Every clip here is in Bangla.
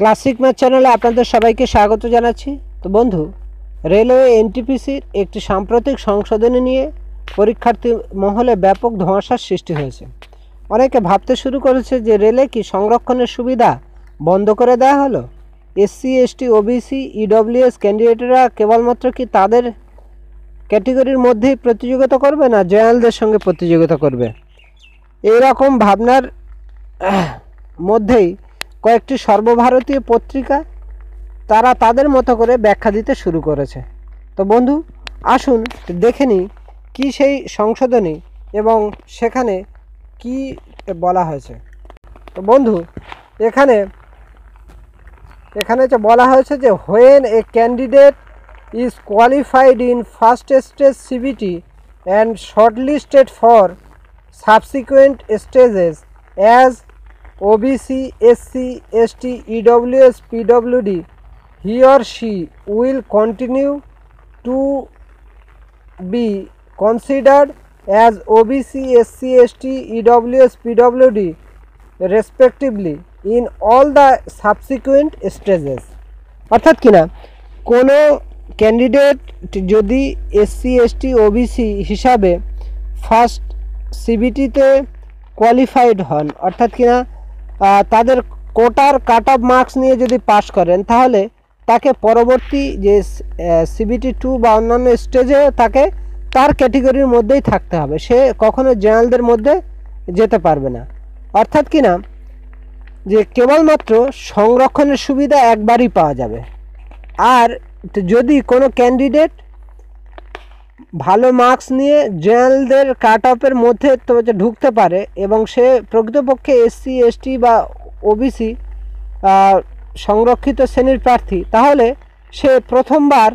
ক্লাসিক ম্যাথ চ্যানেলে আপনাদের সবাইকে স্বাগত জানাচ্ছি তো বন্ধু রেলওয়ে এনটিপিসির একটি সাম্প্রতিক সংশোধনী নিয়ে পরীক্ষার্থী মহলে ব্যাপক ধোঁয়াশার সৃষ্টি হয়েছে অনেকে ভাবতে শুরু করেছে যে রেলে কি সংরক্ষণের সুবিধা বন্ধ করে দেওয়া হলো এসসি এসটি ওবিসি ইডব্লিউএস ক্যান্ডিডেটরা কেবলমাত্র কি তাদের ক্যাটেগরির মধ্যেই প্রতিযোগিতা করবে না জয়ালদের সঙ্গে প্রতিযোগিতা করবে এরকম ভাবনার মধ্যেই কয়েকটি সর্বভারতীয় পত্রিকা তারা তাদের মতো করে ব্যাখ্যা দিতে শুরু করেছে তো বন্ধু আসুন দেখে নিই কী সেই সংশোধনী এবং সেখানে কি বলা হয়েছে তো বন্ধু এখানে এখানে যে বলা হয়েছে যে when a candidate is qualified in first stage CBT and shortlisted for subsequent stages as OBC, SC, ST, EWS, PWD, he or she will continue to be considered as OBC, SC, ST, EWS, PWD respectively in all the subsequent stages. অর্থাৎ কিনা কোনো ক্যান্ডিডেট যদি এসসি এসটি ওবিসি হিসাবে ফার্স্ট সিবিটিতে কোয়ালিফাইড হন অর্থাৎ কিনা তাদের কোটার কাট অফ মার্কস নিয়ে যদি পাশ করেন তাহলে তাকে পরবর্তী যে সিবিটি টু বা অন্যান্য স্টেজে তাকে তার ক্যাটেগরির মধ্যেই থাকতে হবে সে কখনো জেনারেলদের মধ্যে যেতে পারবে না অর্থাৎ কি না যে কেবলমাত্র সংরক্ষণের সুবিধা একবারই পাওয়া যাবে আর যদি কোনো ক্যান্ডিডেট ভালো মার্কস নিয়ে জেনারেলদের কাট অফের মধ্যে ঢুকতে পারে এবং সে প্রকৃতপক্ষে এসসি এসটি বা ওবিসি সংরক্ষিত শ্রেণীর প্রার্থী তাহলে সে প্রথমবার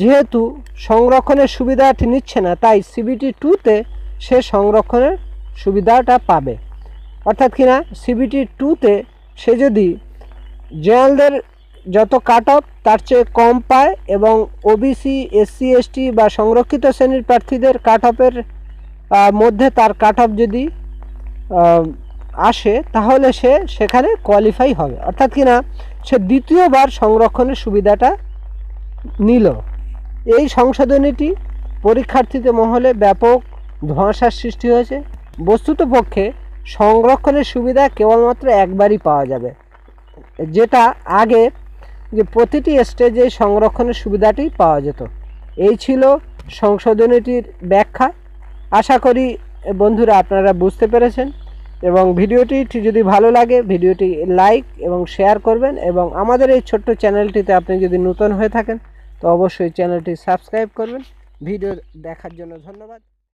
যেহেতু সংরক্ষণের সুবিধাটি নিচ্ছে না তাই সিবিটি টুতে সে সংরক্ষণের সুবিধাটা পাবে অর্থাৎ কিনা সিবিটি টুতে সে যদি জেনারেলদের যত কাট অফ তার চেয়ে কম পায় এবং ওবিসি এসসি এসটি বা সংরক্ষিত শ্রেণীর প্রার্থীদের কাট অফের মধ্যে তার কাট অফ যদি আসে তাহলে সে সেখানে কোয়ালিফাই হবে অর্থাৎ কি না সে দ্বিতীয়বার সংরক্ষণের সুবিধাটা নিল এই সংশোধনীটি পরীক্ষার্থীতে মহলে ব্যাপক ধোঁয়াশার সৃষ্টি হয়েছে বস্তুতপক্ষে সংরক্ষণের সুবিধা কেবলমাত্র একবারই পাওয়া যাবে যেটা আগে যে প্রতিটি স্টেজে সংরক্ষণের সুবিধাটি পাওয়া যেত এই ছিল সংশোধনীটির ব্যাখ্যা আশা করি বন্ধুরা আপনারা বুঝতে পেরেছেন এবং ভিডিওটি যদি ভালো লাগে ভিডিওটি লাইক এবং শেয়ার করবেন এবং আমাদের এই ছোট্ট চ্যানেলটিতে আপনি যদি নূতন হয়ে থাকেন তো অবশ্যই চ্যানেলটি সাবস্ক্রাইব করবেন ভিডিও দেখার জন্য ধন্যবাদ